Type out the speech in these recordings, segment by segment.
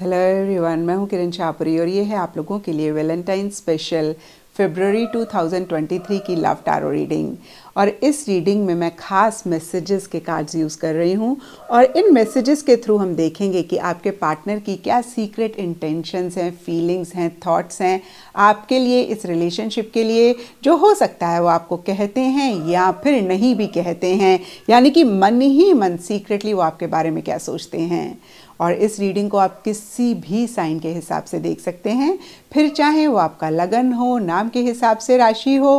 hello everyone मैं हूं किरण छापुरी और ये है आप लोगों के लिए वैलेंटाइन स्पेशल फेबररी 2023 की लव टारो रीडिंग और इस रीडिंग में मैं खास मैसेजेस के कार्ड्स यूज़ कर रही हूँ और इन मैसेजेस के थ्रू हम देखेंगे कि आपके पार्टनर की क्या सीक्रेट इंटेंशंस हैं फीलिंग्स हैं थॉट्स हैं आपके लिए इस रिलेशनशिप के लिए जो हो सकता है वो आपको कहते हैं या फिर नहीं भी कहते हैं यानी कि मन ही मन सीक्रेटली वो आपके बारे में क्या सोचते हैं और इस रीडिंग को आप किसी भी साइन के हिसाब से देख सकते हैं फिर चाहे वो आपका लगन हो नाम के हिसाब से राशि हो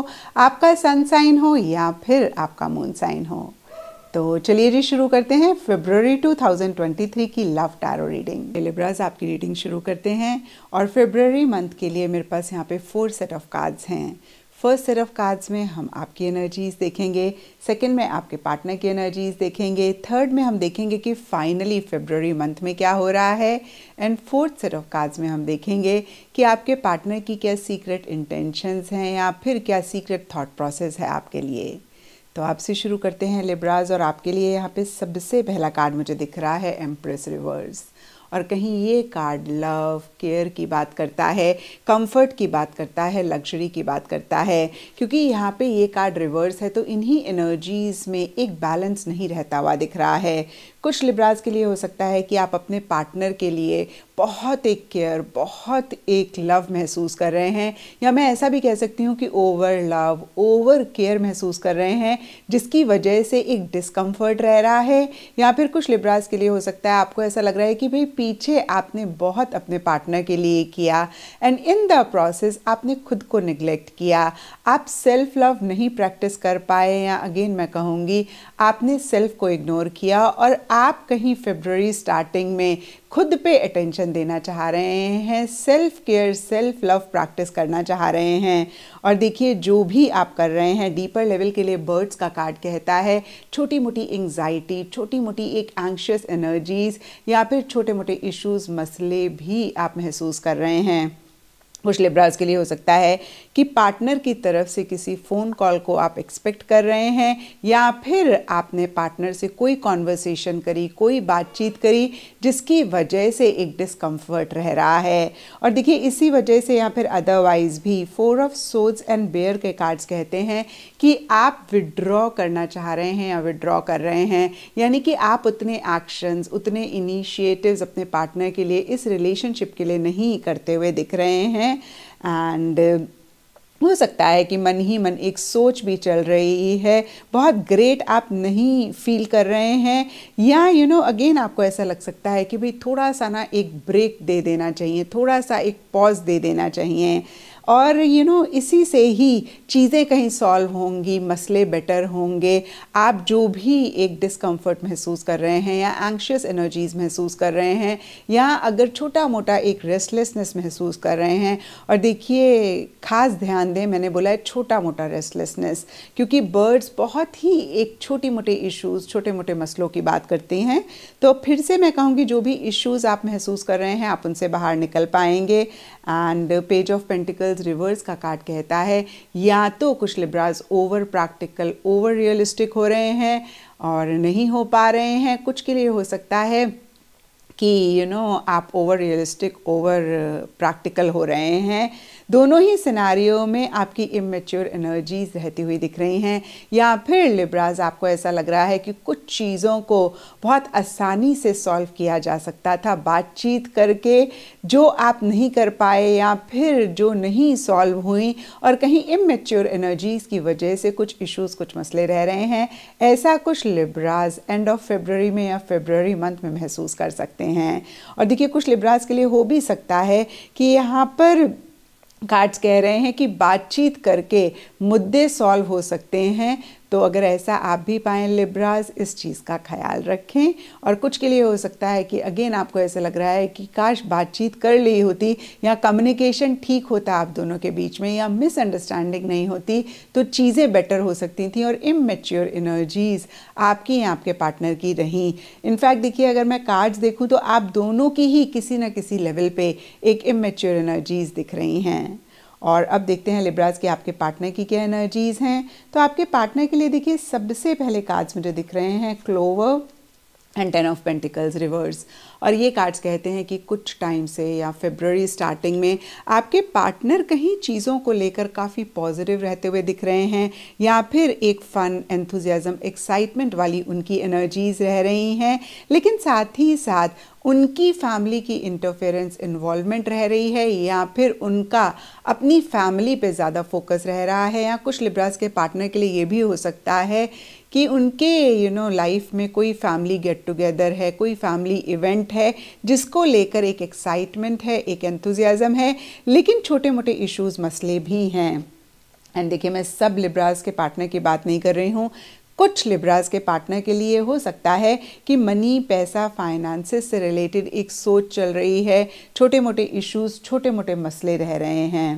आपका सन साइन हो या या फिर आपका मून साइन हो तो चलिए जी शुरू करते हैं फेब्रवरी 2023 की लव टैरो रीडिंग लिब्राज आपकी रीडिंग शुरू करते हैं और फेब्रवरी मंथ के लिए मेरे पास यहाँ पे फोर सेट ऑफ कार्ड्स हैं फर्स्ट सेट ऑफ कार्ड्स में हम आपकी एनर्जीज देखेंगे सेकंड में आपके पार्टनर की एनर्जीज देखेंगे थर्ड में हम देखेंगे कि फाइनली फेब्रवरी मंथ में क्या हो रहा है and fourth set of cards में हम देखेंगे कि आपके पार्टनर की क्या सीक्रेट इंटेंशंस हैं या फिर क्या सीक्रेट थॉट प्रोसेस है आपके लिए तो आपसे शुरू करते हैं लिब्राज और आपके लिए यहाँ पे सबसे पहला कार्ड मुझे दिख रहा है एम्प्रेस रिवर्स और कहीं ये कार्ड लव केयर की बात करता है कंफर्ट की बात करता है लग्जरी की बात करता है क्योंकि यहाँ पे ये कार्ड रिवर्स है तो इन्हीं एनर्जीज़ में एक बैलेंस नहीं रहता हुआ दिख रहा है कुछ लिब्राज के लिए हो सकता है कि आप अपने पार्टनर के लिए बहुत एक केयर बहुत एक लव महसूस कर रहे हैं या मैं ऐसा भी कह सकती हूँ कि ओवर लव ओवर केयर महसूस कर रहे हैं जिसकी वजह से एक डिस्कम्फर्ट रह रहा है या फिर कुछ लिब्राज के लिए हो सकता है आपको ऐसा लग रहा है कि भाई पीछे आपने बहुत अपने पार्टनर के लिए किया एंड इन द प्रोसेस आपने खुद को निग्लेक्ट किया आप सेल्फ लव नहीं प्रैक्टिस कर पाए या अगेन मैं कहूँगी आपने सेल्फ को इग्नोर किया और आप कहीं फेबररी स्टार्टिंग में खुद पे अटेंशन देना चाह रहे हैं self care self love practice करना चाह रहे हैं और देखिए जो भी आप कर रहे हैं डीपर लेवल के लिए बर्ड्स का कार्ड कहता है छोटी मोटी एंगजाइटी छोटी मोटी एक एंक्शियस एनर्जीज़ या फिर छोटे मोटे इश्यूज़ मसले भी आप महसूस कर रहे हैं कुछ लिब्राज़ के लिए हो सकता है कि पार्टनर की तरफ से किसी फ़ोन कॉल को आप एक्सपेक्ट कर रहे हैं या फिर आपने पार्टनर से कोई कॉन्वर्सेशन करी कोई बातचीत करी जिसकी वजह से एक डिस्कम्फर्ट रह रहा है और देखिए इसी वजह से या फिर अदरवाइज़ भी फोर ऑफ सोज एंड बेयर के कार्ड्स कहते हैं कि आप विड्रॉ करना चाह रहे हैं या विड्रॉ कर रहे हैं यानी कि आप उतने एक्शंस उतने इनिशिएटिव्स अपने पार्टनर के लिए इस रिलेशनशिप के लिए नहीं करते हुए दिख रहे हैं एंड हो सकता है कि मन ही मन एक सोच भी चल रही है बहुत ग्रेट आप नहीं फील कर रहे हैं या यू नो अगेन आपको ऐसा लग सकता है कि भाई थोड़ा सा ना एक ब्रेक दे देना चाहिए थोड़ा सा एक पॉज दे देना चाहिए और यू you नो know, इसी से ही चीज़ें कहीं सॉल्व होंगी मसले बेटर होंगे आप जो भी एक डिस्कम्फर्ट महसूस कर रहे हैं या एंक्शियस एनर्जीज़ महसूस कर रहे हैं या अगर छोटा मोटा एक रेस्टलेसनेस महसूस कर रहे हैं और देखिए ख़ास ध्यान दें मैंने बोला है छोटा मोटा रेस्टलेसनेस क्योंकि बर्ड्स बहुत ही एक छोटी मोटे इश्यूज़ छोटे मोटे मसलों की बात करती हैं तो फिर से मैं कहूँगी जो भी इश्यूज़ आप महसूस कर रहे हैं आप उनसे बाहर निकल पाएंगे and page of pentacles reverse reverse का कार्ड कहता है या तो कुछ Libras over practical over realistic हो रहे हैं और नहीं हो पा रहे हैं कुछ के लिए हो सकता है कि यू you नो know, आप ओवर रियलिस्टिक ओवर प्रैक्टिकल हो रहे हैं दोनों ही सिनारियों में आपकी इमेच्योर एनर्जीज रहती हुई दिख रही हैं या फिर लिब्राज आपको ऐसा लग रहा है कि कुछ चीज़ों को बहुत आसानी से सॉल्व किया जा सकता था बातचीत करके जो आप नहीं कर पाए या फिर जो नहीं सॉल्व हुई और कहीं इमेच्योर एनर्जीज़ की वजह से कुछ इश्यूज़ कुछ मसले रह रहे हैं ऐसा कुछ लिब्राज एंड ऑफ फेबररी में या फेबररी मंथ में महसूस कर सकते हैं और देखिए कुछ लिब्राज के लिए हो भी सकता है कि यहाँ पर कार्ड्स कह रहे हैं कि बातचीत करके मुद्दे सॉल्व हो सकते हैं तो अगर ऐसा आप भी पाएँ लिब्राज इस चीज़ का ख्याल रखें और कुछ के लिए हो सकता है कि अगेन आपको ऐसा लग रहा है कि काश बातचीत कर ली होती या कम्युनिकेशन ठीक होता आप दोनों के बीच में या मिसअंडरस्टैंडिंग नहीं होती तो चीज़ें बेटर हो सकती थी और इमेच्योर इनर्जीज़ आपकी या आपके पार्टनर की रहीं इनफैक्ट देखिए अगर मैं कार्ड्स देखूँ तो आप दोनों की ही किसी न किसी लेवल पर एक इमेच्योर एनर्जीज़ दिख रही हैं और अब देखते हैं लिब्राज के आपके पार्टनर की क्या एनर्जीज़ हैं तो आपके पार्टनर के लिए देखिए सबसे पहले कार्ड्स मुझे दिख रहे हैं clover and ten of pentacles reverse और ये कार्ड्स कहते हैं कि कुछ टाइम से या फेब्ररी स्टार्टिंग में आपके पार्टनर कहीं चीज़ों को लेकर काफ़ी पॉजिटिव रहते हुए दिख रहे हैं या फिर एक फ़न एंथुजियाज़म एक्साइटमेंट वाली उनकी एनर्जीज़ रह रही हैं लेकिन साथ ही साथ उनकी फैमिली की इंटरफेरेंस इन्वॉल्वमेंट रह रही है या फिर उनका अपनी फैमिली पे ज़्यादा फोकस रह रहा है या कुछ लिब्रास के पार्टनर के लिए ये भी हो सकता है कि उनके यू नो लाइफ में कोई फैमिली गेट टुगेदर है कोई फैमिली इवेंट है जिसको लेकर एक एक्साइटमेंट है एक एंथुजियाज़म है लेकिन छोटे मोटे इश्यूज़ मसले भी हैं एंड देखिए मैं सब लिब्रास के पार्टनर की बात नहीं कर रही हूँ कुछ लिब्राज के पार्टनर के लिए हो सकता है कि मनी पैसा फाइनेंसेस से रिलेटेड एक सोच चल रही है छोटे मोटे इश्यूज छोटे मोटे मसले रह रहे हैं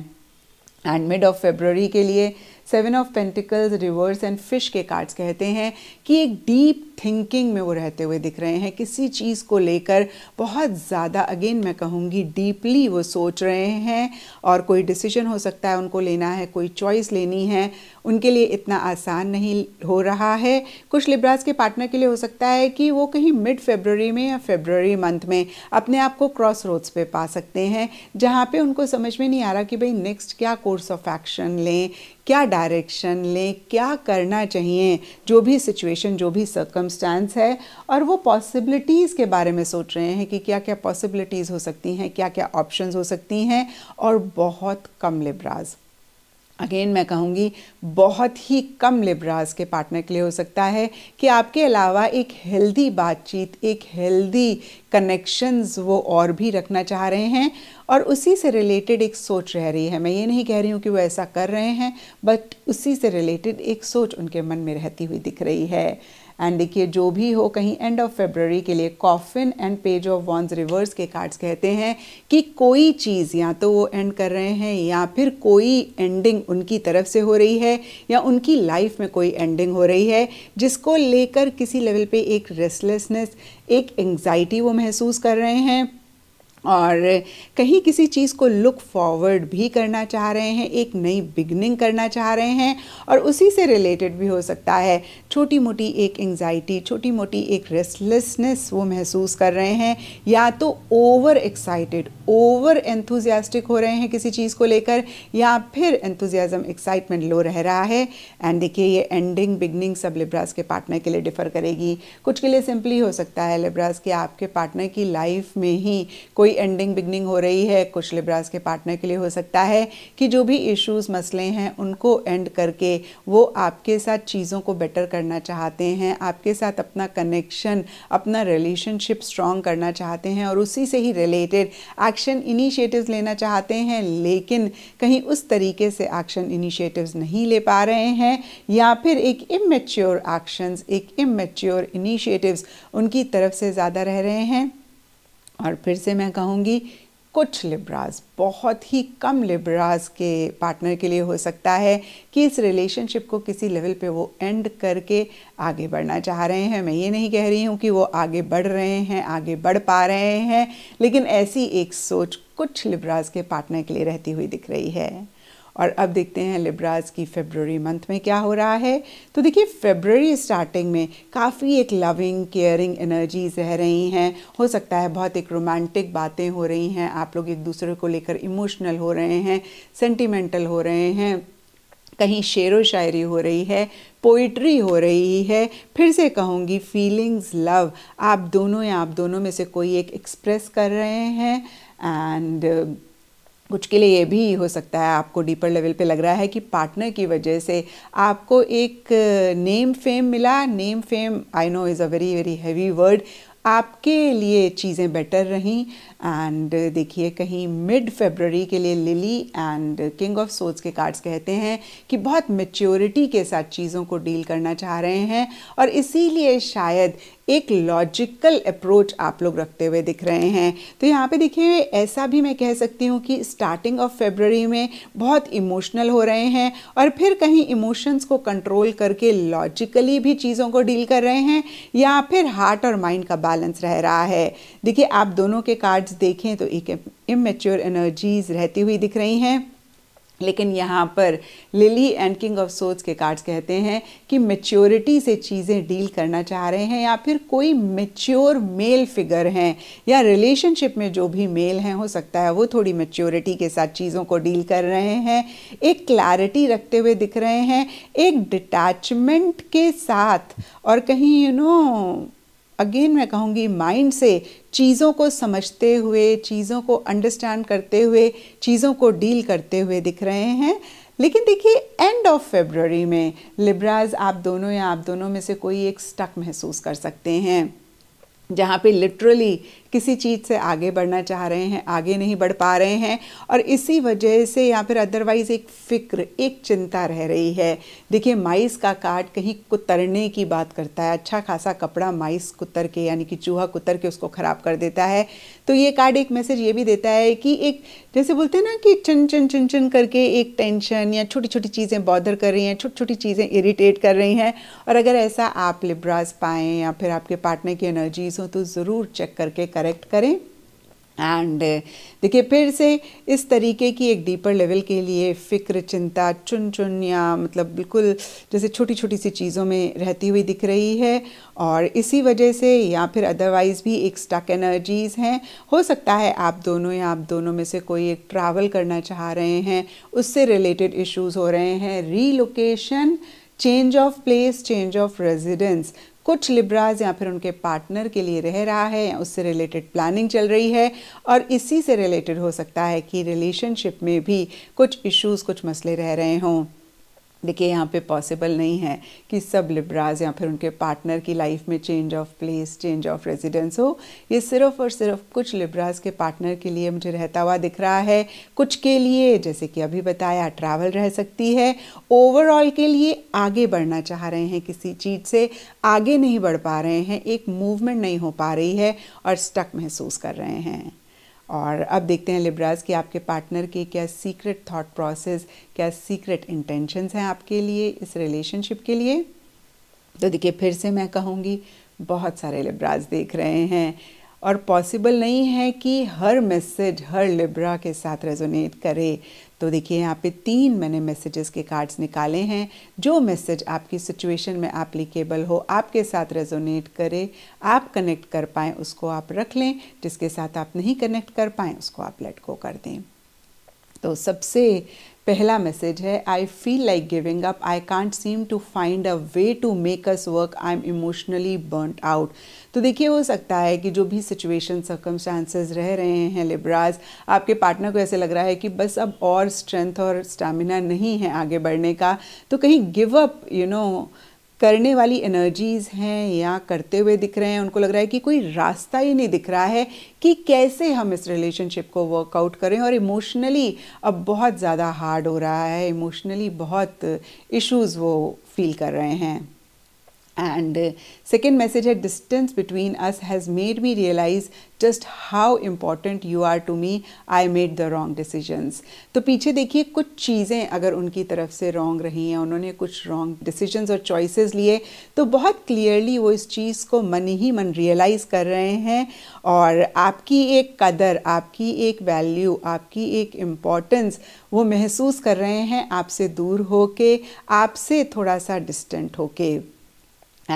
एंड मिड ऑफ फेबररी के लिए seven of pentacles reverse and fish के कार्ड्स कहते हैं कि एक डीप थिंकिंग में वो रहते हुए दिख रहे हैं किसी चीज़ को लेकर बहुत ज़्यादा अगेन मैं कहूँगी डीपली वो सोच रहे हैं और कोई डिसीजन हो सकता है उनको लेना है कोई चॉइस लेनी है उनके लिए इतना आसान नहीं हो रहा है कुछ लिब्रास के पार्टनर के लिए हो सकता है कि वो कहीं मिड फेबररी में या फेबररी मंथ में अपने आप को क्रॉस रोड्स पे पा सकते हैं जहाँ पे उनको समझ में नहीं आ रहा कि भाई नेक्स्ट क्या कोर्स ऑफ एक्शन लें क्या डायरेक्शन लें क्या करना चाहिए जो भी सिचुएशन जो भी सर्कमस्टांस है और वो पॉसिबिलिटीज़ के बारे में सोच रहे हैं कि क्या क्या पॉसिबिलिटीज़ हो सकती हैं क्या क्या ऑप्शंस हो सकती हैं और बहुत कम लिब्राज अगेन मैं कहूँगी बहुत ही कम लिब्रास के पार्टनर के लिए हो सकता है कि आपके अलावा एक हेल्दी बातचीत एक हेल्दी कनेक्शंस वो और भी रखना चाह रहे हैं और उसी से रिलेटेड एक सोच रह रही है मैं ये नहीं कह रही हूँ कि वो ऐसा कर रहे हैं बट उसी से रिलेटेड एक सोच उनके मन में रहती हुई दिख रही है एंड देखिए जो भी हो कहीं एंड ऑफ फेबररी के लिए coffin and page of wands reverse के कार्ड्स कहते हैं कि कोई चीज़ या तो वो एंड कर रहे हैं या फिर कोई एंडिंग उनकी तरफ से हो रही है या उनकी लाइफ में कोई एंडिंग हो रही है जिसको लेकर किसी लेवल पे एक रेस्टलेसनेस एक एंगजाइटी वो महसूस कर रहे हैं और कहीं किसी चीज़ को लुक फॉरवर्ड भी करना चाह रहे हैं एक नई बिगनिंग करना चाह रहे हैं और उसी से रिलेटेड भी हो सकता है छोटी मोटी एक एंगजाइटी छोटी मोटी एक रेस्टलेसनेस वो महसूस कर रहे हैं या तो ओवर एक्साइटेड ओवर एंथुजियास्टिक हो रहे हैं किसी चीज़ को लेकर या फिर एंथुजियाज़म एक्साइटमेंट लो रह रहा है एंड देखिए ये एंडिंग बिगनिंग सब लिब्रास के पार्टनर के लिए डिफ़र करेगी कुछ के लिए सिंपली हो सकता है लिब्रास के आपके पार्टनर की लाइफ में ही कोई एंडिंग बिगनिंग हो रही है कुछ लिब्रास के पार्टनर के लिए हो सकता है कि जो भी इश्यूज़ मसले हैं उनको एंड करके वो आपके साथ चीज़ों को बेटर कर करना चाहते हैं आपके साथ अपना कनेक्शन अपना रिलेशनशिप स्ट्रॉन्ग करना चाहते हैं और उसी से ही रिलेटेड एक्शन इनिशिएटिव्स लेना चाहते हैं लेकिन कहीं उस तरीके से एक्शन इनिशिएटिव्स नहीं ले पा रहे हैं या फिर एक इमेच्योर एक्शंस एक इमेच्योर इनिशिएटिव्स उनकी तरफ से ज़्यादा रह रहे हैं और फिर से मैं कहूँगी कुछ लिब्राज बहुत ही कम लिब्राज के पार्टनर के लिए हो सकता है कि इस रिलेशनशिप को किसी लेवल पे वो एंड करके आगे बढ़ना चाह रहे हैं मैं ये नहीं कह रही हूँ कि वो आगे बढ़ रहे हैं आगे बढ़ पा रहे हैं लेकिन ऐसी एक सोच कुछ लिब्राज के पार्टनर के लिए रहती हुई दिख रही है और अब देखते हैं लिब्राज की फेबररी मंथ में क्या हो रहा है तो देखिए फेबररी स्टार्टिंग में काफ़ी एक लविंग केयरिंग एनर्जीज रह रही हैं हो सकता है बहुत एक रोमांटिक बातें हो रही हैं आप लोग एक दूसरे को लेकर इमोशनल हो रहे हैं सेंटिमेंटल हो रहे हैं कहीं शेर व शायरी हो रही है पोइट्री हो रही है फिर से कहूँगी फीलिंग्स लव आप दोनों या आप दोनों में से कोई एक एक्सप्रेस कर रहे हैं एंड कुछ के लिए ये भी हो सकता है आपको डीपर लेवल पे लग रहा है कि पार्टनर की वजह से आपको एक नेम uh, फेम मिला name fame I know is a very very heavy word आपके लिए चीज़ें बेटर रहीं एंड uh, देखिए कहीं मिड फेबररी के लिए लिली एंड किंग ऑफ सोच के कार्ड्स कहते हैं कि बहुत मेच्योरिटी के साथ चीज़ों को डील करना चाह रहे हैं और इसीलिए शायद एक लॉजिकल अप्रोच आप लोग रखते हुए दिख रहे हैं तो यहाँ पे देखिए ऐसा भी मैं कह सकती हूँ कि स्टार्टिंग ऑफ फेबररी में बहुत इमोशनल हो रहे हैं और फिर कहीं इमोशंस को कंट्रोल करके लॉजिकली भी चीज़ों को डील कर रहे हैं या फिर हार्ट और माइंड का बैलेंस रह रहा है देखिए आप दोनों के कार्ड कार्ड्स देखें तो एक इमेच्योर एनर्जीज रहती हुई दिख रही हैं लेकिन यहाँ पर लिली एंड किंग ऑफ सोच के कार्ड्स कहते हैं कि मेच्योरिटी से चीज़ें डील करना चाह रहे हैं या फिर कोई मेच्योर मेल फिगर हैं या रिलेशनशिप में जो भी मेल हैं हो सकता है वो थोड़ी मेच्योरिटी के साथ चीज़ों को डील कर रहे हैं एक क्लैरिटी रखते हुए दिख रहे हैं एक डिटैचमेंट के साथ और कहीं you you know know, again मैं कहूँगी माइंड से चीज़ों को समझते हुए चीज़ों को अंडरस्टैंड करते हुए चीज़ों को डील करते हुए दिख रहे हैं लेकिन देखिए एंड ऑफ फेबररी में लिब्राज आप दोनों या आप दोनों में से कोई एक स्टक महसूस कर सकते हैं जहाँ पे लिटरली किसी चीज़ से आगे बढ़ना चाह रहे हैं आगे नहीं बढ़ पा रहे हैं और इसी वजह से या फिर अदरवाइज़ एक फ़िक्र एक चिंता रह रही है देखिए माइस का काट कहीं कुतरने की बात करता है अच्छा खासा कपड़ा माइस कुतर के यानी कि चूहा कुतर के उसको ख़राब कर देता है तो ये कार्ड एक मैसेज ये भी देता है कि एक जैसे बोलते हैं ना कि चन चन चन चन करके एक टेंशन या छोटी छोटी चीज़ें बॉदर कर रही हैं छोटी छोटी चीज़ें इरीटेट कर रही हैं और अगर ऐसा आप लिब्रास पाएँ या फिर आपके पार्टनर की एनर्जीज़ हों तो ज़रूर चेक करके कर करेक्ट करें एंड देखिए फिर से इस तरीके की एक डीपर लेवल के लिए फ़िक्र चिंता चुन चुन या मतलब बिल्कुल जैसे छोटी छोटी सी चीज़ों में रहती हुई दिख रही है और इसी वजह से या फिर अदरवाइज़ भी एक स्टक एनर्जीज़ हैं हो सकता है आप दोनों या आप दोनों में से कोई एक ट्रैवल करना चाह रहे हैं उससे रिलेटेड इश्यूज़ हो रहे हैं relocation change of place change of residence कुछ लिब्राज या फिर उनके पार्टनर के लिए रह रहा है या उससे रिलेटेड प्लानिंग चल रही है और इसी से रिलेटेड हो सकता है कि रिलेशनशिप में भी कुछ इश्यूज कुछ मसले रह रहे हों देखिए यहाँ पे पॉसिबल नहीं है कि सब लिब्राज या फिर उनके पार्टनर की लाइफ में change of place change of residence हो ये सिर्फ और सिर्फ कुछ लिब्राज के पार्टनर के लिए मुझे रहता हुआ दिख रहा है कुछ के लिए जैसे कि अभी बताया ट्रैवल रह सकती है ओवरऑल के लिए आगे बढ़ना चाह रहे हैं किसी चीज़ से आगे नहीं बढ़ पा रहे हैं एक मूवमेंट नहीं हो पा रही है और स्टक महसूस कर रहे हैं और अब देखते हैं लिब्राज कि आपके पार्टनर के क्या सीक्रेट थॉट प्रोसेस क्या सीक्रेट इंटेंशंस हैं आपके लिए इस रिलेशनशिप के लिए तो देखिए फिर से मैं कहूँगी बहुत सारे लिब्राज देख रहे हैं और पॉसिबल नहीं है कि हर मैसेज हर लिब्रा के साथ रेजोनेट करे तो देखिए यहाँ पे तीन मैंने मैसेजेस के कार्ड्स निकाले हैं जो मैसेज आपकी सिचुएशन में एप्लीकेबल हो आपके साथ रेजोनेट करे आप कनेक्ट कर पाएँ उसको आप रख लें जिसके साथ आप नहीं कनेक्ट कर पाएँ उसको आप लेट गो कर दें तो सबसे पहला मैसेज है I feel like giving up I can't seem to find a way to make us work I am emotionally burn out तो देखिए हो सकता है कि जो भी सिचुएशन सर्कमस्टांसेस रह रहे हैं लिब्राज आपके पार्टनर को ऐसे लग रहा है कि बस अब और स्ट्रेंथ और स्टेमिना नहीं है आगे बढ़ने का तो कहीं गिव अप यू नो करने वाली एनर्जीज़ हैं या करते हुए दिख रहे हैं उनको लग रहा है कि कोई रास्ता ही नहीं दिख रहा है कि कैसे हम इस रिलेशनशिप को वर्कआउट करें और इमोशनली अब बहुत ज़्यादा हार्ड हो रहा है इमोशनली बहुत इश्यूज़ वो फील कर रहे हैं एंड सेकेंड मैसेज है distance between us has made me realise just how important you are to me I made the wrong decisions तो पीछे देखिए कुछ चीज़ें अगर उनकी तरफ से रॉन्ग रही हैं उन्होंने कुछ रॉन्ग डिसीजंस और चॉइसेस लिए तो बहुत क्लियरली वो इस चीज़ को मन ही मन रियलाइज़ कर रहे हैं और आपकी एक कदर आपकी एक वैल्यू आपकी एक इम्पॉर्टेंस वो महसूस कर रहे हैं आपसे दूर होके आपसे थोड़ा सा डिस्टेंट होके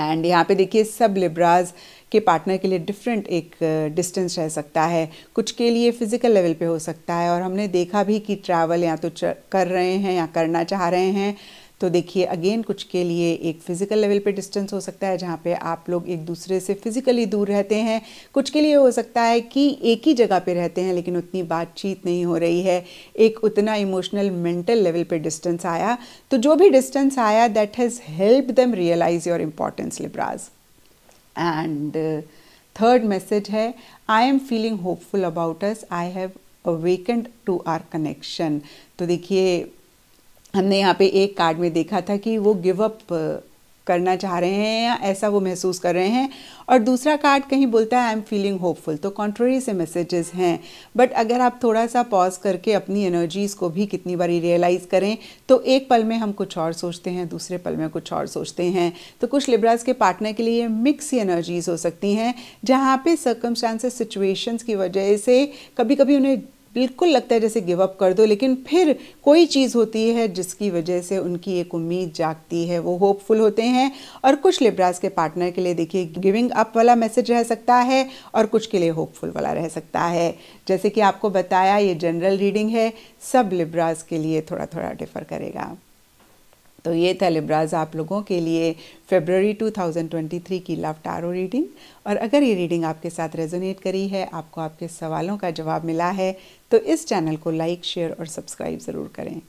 एंड यहाँ पे देखिए सब लिब्राज के पार्टनर के लिए डिफरेंट एक डिस्टेंस uh, रह सकता है कुछ के लिए फ़िज़िकल लेवल पे हो सकता है और हमने देखा भी कि ट्रैवल या तो कर रहे हैं या करना चाह रहे हैं तो देखिए अगेन कुछ के लिए एक फ़िज़िकल लेवल पे डिस्टेंस हो सकता है जहाँ पे आप लोग एक दूसरे से फिज़िकली दूर रहते हैं कुछ के लिए हो सकता है कि एक ही जगह पे रहते हैं लेकिन उतनी बातचीत नहीं हो रही है एक उतना इमोशनल मेंटल लेवल पे डिस्टेंस आया तो जो भी डिस्टेंस आया that has help them realise your importance Libras and third message है I am feeling hopeful about us I have awakened to our connection तो देखिए हमने यहाँ पे एक कार्ड में देखा था कि वो गिव अप करना चाह रहे हैं या ऐसा वो महसूस कर रहे हैं और दूसरा कार्ड कहीं बोलता है आई एम फीलिंग होपफुल तो कॉन्ट्ररी से मैसेजेस हैं बट अगर आप थोड़ा सा पॉज करके अपनी एनर्जीज़ को भी कितनी बारी रियलाइज़ करें तो एक पल में हम कुछ और सोचते हैं दूसरे पल में कुछ और सोचते हैं तो कुछ लिब्राज के पार्टनर के लिए मिक्स ही एनर्जीज़ हो सकती हैं जहाँ पे सर्कमस्टांसेस सिचुएशंस की वजह से कभी कभी उन्हें बिल्कुल लगता है जैसे गिव अप कर दो लेकिन फिर कोई चीज़ होती है जिसकी वजह से उनकी एक उम्मीद जागती है वो होपफुल होते हैं और कुछ लिब्रास के पार्टनर के लिए देखिए गिविंग अप वाला मैसेज रह सकता है और कुछ के लिए होपफुल वाला रह सकता है जैसे कि आपको बताया ये जनरल रीडिंग है सब लिब्रास के लिए थोड़ा थोड़ा डिफर करेगा तो ये था लिब्राज आप लोगों के लिए फेबररी 2023 की लव टारो रीडिंग और अगर ये रीडिंग आपके साथ रेजोनेट करी है आपको आपके सवालों का जवाब मिला है तो इस चैनल को लाइक शेयर और सब्सक्राइब ज़रूर करें